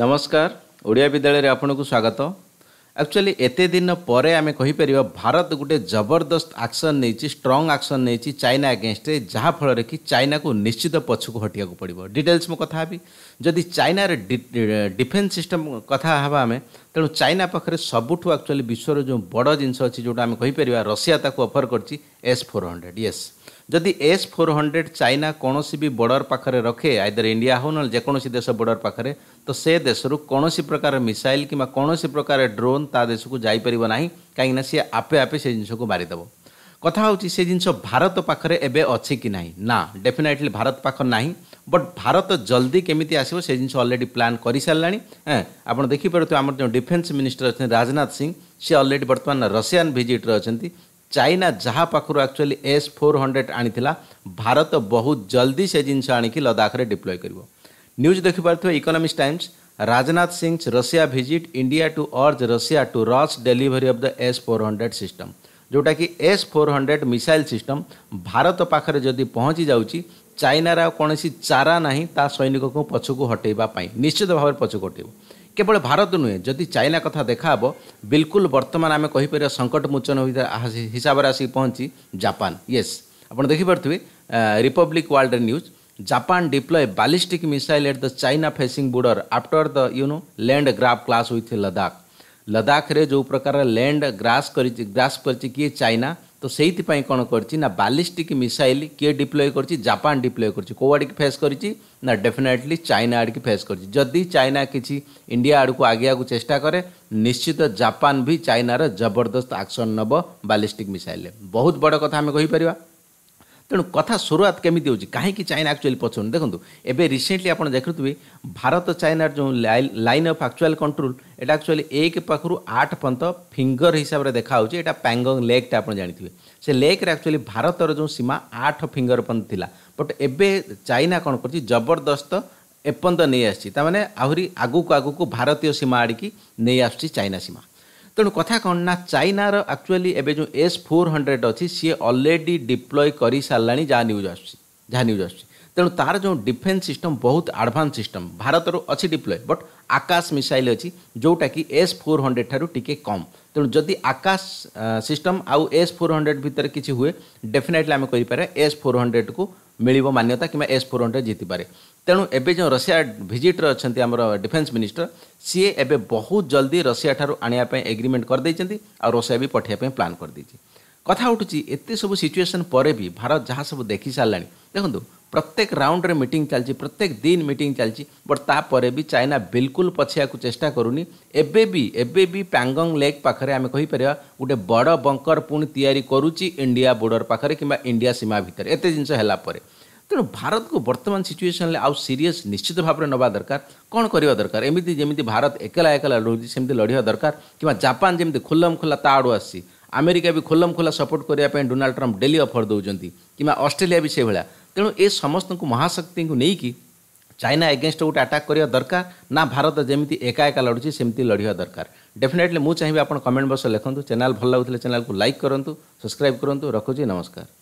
ନମସ୍କାର ଓଡ଼ିଆ ବିଦ୍ୟାଳୟରେ ଆପଣଙ୍କୁ ସ୍ୱାଗତ ଆକ୍ଚୁଆଲି ଏତେ ଦିନ ପରେ ଆମେ କହିପାରିବା ଭାରତ ଗୋଟେ ଜବରଦସ୍ତ ଆକ୍ସନ୍ ନେଇଛି ଷ୍ଟ୍ରଙ୍ଗ ଆକ୍ସନ୍ ନେଇଛି ଚାଇନା ଏଗେନଷ୍ଟରେ ଯାହାଫଳରେ କି ଚାଇନାକୁ ନିଶ୍ଚିତ ପଛକୁ ହଟିବାକୁ ପଡ଼ିବ ଡିଟେଲ୍ସ ମୁଁ କଥା ହେବି ଯଦି ଚାଇନାର ଡିଫେନ୍ସ ସିଷ୍ଟମ୍ କଥା ହେବା ଆମେ ତେଣୁ ଚାଇନା ପାଖରେ ସବୁଠୁ ଆକ୍ଚୁଆଲି ବିଶ୍ୱର ଯେଉଁ ବଡ଼ ଜିନିଷ ଅଛି ଯେଉଁଟା ଆମେ କହିପାରିବା ରଷିଆ ତାକୁ ଅଫର୍ କରିଛି এস ফোর হন্ড্রেড ইয়েস যদি এস ফোর হন্ড্রেড চাইনা কৌশি বি বর্ডর পাখে রখে আইদর ইন্ডিয়া হোন না যেকোন দেশ বর্ডর পাখে তো সে দেশর কৌশি প্রকার মিসাইল কিংবা কৌশি প্রকার ড্রোন তা দেশকু যাইপারিব না কিনা সি আপে আপে সেই জিনিসকে মারিদেব কথা হচ্ছে সে জিনিস ভারত পাখে এবে অছি কি না না ডেফিনেটলি ভারত পাখ না বট ভারত জলদি কেমিতি আসব সে জিনিস অলরেডি প্ল্যান করে সারা হ্যাঁ আপনার দেখিপার আমার যে ডিফেন্স মিনিষ্টর অনেক রাজনাথ সিং সে অলরেডি বর্তমান রষিয়ান ভিজিট্রে অনেক ଚାଇନା ଯାହା ପାଖରୁ ଆକ୍ଚୁଆଲି ଏସ୍ ଫୋର୍ ହଣ୍ଡ୍ରେଡ଼ ଆଣିଥିଲା ଭାରତ ବହୁତ ଜଲ୍ଦି ସେ ଜିନିଷ ଆଣିକି ଲଦାଖରେ ଡିପ୍ଲୟ କରିବ ନ୍ୟୁଜ୍ ଦେଖିପାରୁଥିବେ economics times Rajnath Singh Russia visit India to urge Russia to rush delivery of the S four hundred system ଯେଉଁଟାକି S four hundred missile system Bharat ପାଖରେ ଯଦି ପହଞ୍ଚି ଯାଉଛି ଚାଇନାର ଆଉ କୌଣସି ଚାରା ନାହିଁ ତା ସୈନିକକୁ ପଛକୁ ହଟେଇବା ପାଇଁ ନିଶ୍ଚିତ ଭାବରେ ପଛକୁ ହଟେଇବ কেবল ভারত নুহে যদি চাইনা কথা দেখাহব বিলকুল বর্তমান আমি কহিপার সংকট মোচন হিসাবে আসি পৌঁছি জাপান ইয়েস আপনার দেখিপারে Republic World News Japan deploy ballistic missile at the China facing border after the ୟୁନୋ land grab clash with Ladakh ଲଦାଖରେ ଯେଉଁ ପ୍ରକାର ଲ୍ୟାଣ୍ଡ ଗ୍ରାସ୍ କରିଛି ଗ୍ରାସ୍ କରିଛି କିଏ ଚାଇନା तो ସେଇଥିପାଇଁ କ'ଣ କରିଛି ନା ବାଲିଷ୍ଟିକ୍ ମିସାଇଲ୍ କିଏ ଡିପ୍ଲୟ କରିଛି ଜାପାନ ଡିପ୍ଲୟ କରିଛି କେଉଁ ଆଡ଼ିକି ଫେସ୍ କରିଛି ନା ଡେଫିନେଟଲି ଚାଇନା ଆଡ଼ିକି ଫେସ୍ କରିଛି ଯଦି ଚାଇନା କିଛି ଇଣ୍ଡିଆ ଆଡ଼କୁ ଆଗେଇବାକୁ ଚେଷ୍ଟା କରେ ନିଶ୍ଚିତ ଜାପାନ ବି ଚାଇନାର ଜବରଦସ୍ତ ଆକ୍ସନ୍ ନେବ ବାଲିଷ୍ଟିକ୍ ମିସାଇଲ୍ରେ ବହୁତ ବଡ଼ କଥା ଆମେ କହିପାରିବା ତେଣୁ କଥା ସୁରୁଆତ କେମିତି ହେଉଛି କାହିଁକି ଚାଇନା ଆକ୍ଚୁଆଲି ପଛଉନି ଦେଖନ୍ତୁ ଏବେ ରିସେଣ୍ଟଲି ଆପଣ ଦେଖୁଥିବେ ଭାରତ ଚାଇନାର ଯେଉଁ ଲାଇନ୍ ଅଫ୍ ଆକ୍ଚୁଆଲ୍ କଣ୍ଟ୍ରୋଲ ଏଇଟା ଆକ୍ଚୁଆଲି ଏକ ପାଖରୁ ଆଠ ପର୍ଯ୍ୟନ୍ତ ଫିଙ୍ଗର ହିସାବରେ ଦେଖାହେଉଛି ଏଇଟା ପ୍ୟାଙ୍ଗଙ୍ଗ ଲେକ୍ଟା ଆପଣ ଜାଣିଥିବେ ସେ ଲେକ୍ରେ ଆକ୍ଚୁଆଲି ଭାରତର ଯେଉଁ ସୀମା ଆଠ ଫିଙ୍ଗର ପର୍ଯ୍ୟନ୍ତ ଥିଲା ବଟ୍ ଏବେ ଚାଇନା କ'ଣ କରୁଛି ଜବରଦସ୍ତ ଏପର୍ଯ୍ୟନ୍ତ ନେଇ ଆସିଛି ତାମାନେ ଆହୁରି ଆଗକୁ ଆଗକୁ ଭାରତୀୟ ସୀମା ଆଡ଼ିକି ନେଇ ଆସୁଛି ଚାଇନା ସୀମା ତେଣୁ କଥା କ'ଣ ନା ଚାଇନାର ଆକ୍ଚୁଆଲି ଏବେ ଯେଉଁ ଏସ୍ ଫୋର୍ ହଣ୍ଡ୍ରେଡ଼୍ ଅଛି ସିଏ ଅଲରେଡ଼ି ଡିପ୍ଲୟ କରିସାରିଲାଣି ଯାହା ନ୍ୟୁଜ୍ ଆସୁଛି ଯାହା ନ୍ୟୁଜ୍ ଆସୁଛି ତେଣୁ ତାର ଯେଉଁ ଡିଫେନ୍ସ ସିଷ୍ଟମ୍ ବହୁତ ଆଡ଼ଭାନ୍ସ ସିଷ୍ଟମ୍ ଭାରତରୁ ଅଛି ଡିପ୍ଲୟ ବଟ୍ ଆକାଶ ମିସାଇଲ୍ ଅଛି ଯେଉଁଟାକି ଏସ୍ ଫୋର୍ ହଣ୍ଡ୍ରେଡ଼ ଠାରୁ ଟିକେ କମ୍ ତେଣୁ ଯଦି ଆକାଶ ସିଷ୍ଟମ୍ ଆଉ ଏସ୍ ଫୋର୍ ହଣ୍ଡ୍ରେଡ଼୍ ଭିତରେ କିଛି ହୁଏ ଡେଫିନେଟ୍ଲି ଆମେ କହିପାରିବା ଏସ୍ ଫୋର୍ ହଣ୍ଡ୍ରେଡ଼୍କୁ ମିଳିବ ମାନ୍ୟତା କିମ୍ବା ଏସ୍ ଫୋର୍ ହଣ୍ଡ୍ରେଡ଼ ଜିତିପାରେ ତେଣୁ ଏବେ ଯେଉଁ ରଷିଆ ଭିଜିଟ୍ରେ ଅଛନ୍ତି ଆମର ଡିଫେନ୍ସ ମିନିଷ୍ଟର ସିଏ ଏବେ ବହୁତ ଜଲ୍ଦି ରଷିଆ ଠାରୁ ଆଣିବା ପାଇଁ ଏଗ୍ରିମେଣ୍ଟ କରିଦେଇଛନ୍ତି ଆଉ ରଷିଆ ବି ପଠାଇବା ପାଇଁ ପ୍ଲାନ୍ କରିଦେଇଛି କଥା ଉଠୁଛି ଏତେ ସବୁ ସିଚୁଏସନ୍ ପରେ ବି ଭାରତ ଯାହା ସବୁ ଦେଖିସାରିଲାଣି ଦେଖନ୍ତୁ ପ୍ରତ୍ୟେକ ରାଉଣ୍ଡରେ ମିଟିଂ ଚାଲିଛି ପ୍ରତ୍ୟେକ ଦିନ ମିଟିଂ ଚାଲିଛି ବଟ୍ ତାପରେ ବି ଚାଇନା ବିଲକୁଲ ପଛେଇବାକୁ ଚେଷ୍ଟା କରୁନି ଏବେ ବି ଏବେ ବି ପ୍ୟାଙ୍ଗଙ୍ଗ ଲେକ୍ ପାଖରେ ଆମେ କହିପାରିବା ଗୋଟେ ବଡ଼ ବଙ୍କର ପୁଣି ତିଆରି କରୁଛି ଇଣ୍ଡିଆ ବୋର୍ଡ଼ର ପାଖରେ କିମ୍ବା ଇଣ୍ଡିଆ ସୀମା ଭିତରେ ଏତେ ଜିନିଷ ହେଲା ପରେ ତେଣୁ ଭାରତକୁ ବର୍ତ୍ତମାନ ସିଚୁଏସନ୍ରେ ଆଉ ସିରିୟସ୍ ନିଶ୍ଚିତ ଭାବରେ ନେବା ଦରକାର କ'ଣ କରିବା ଦରକାର ଏମିତି ଯେମିତି ଭାରତ ଏକଲା ଏକଲା ରହୁଛି ସେମିତି ଲଢ଼ିବା ଦରକାର କିମ୍ବା ଜାପାନ ଯେମିତି ଖୋଲମ ଖୋଲା ତା ଆଡ଼ୁ ଆସିଛି ଆମେରିକା ବି ଖୋଲମଖୋଲା ସପୋର୍ଟ କରିବା ପାଇଁ ଡୋନାଲ୍ଡ ଟ୍ରମ୍ପ ଡେଲି ଅଫର୍ ଦେଉଛନ୍ତି କିମ୍ବା ଅଷ୍ଟ୍ରେଲିଆ ବି ସେଇଭଳିଆ ତେଣୁ ଏ ସମସ୍ତଙ୍କୁ ମହାଶକ୍ତିଙ୍କୁ ନେଇକି ଚାଇନା ଏଗେନଷ୍ଟ ଗୋଟେ ଆଟାକ୍ କରିବା ଦରକାର ନା ଭାରତ ଯେମିତି ଏକା ଏକା ଲଢ଼ୁଛି ସେମିତି ଲଢ଼ିବା ଦରକାର ଡେଫିନେଟଲି ମୁଁ ଚାହିଁବି ଆପଣ କମେଣ୍ଟ ବକ୍ସରେ ଲେଖନ୍ତୁ ଚ୍ୟାନେଲ୍ ଭଲ ଲାଗୁଥିଲେ ଚ୍ୟାନେଲ୍କୁ ଲାଇକ୍ କରନ୍ତୁ ସବସ୍କ୍ରାଇବ୍ କରନ୍ତୁ ରଖୁଛି ନମସ୍କାର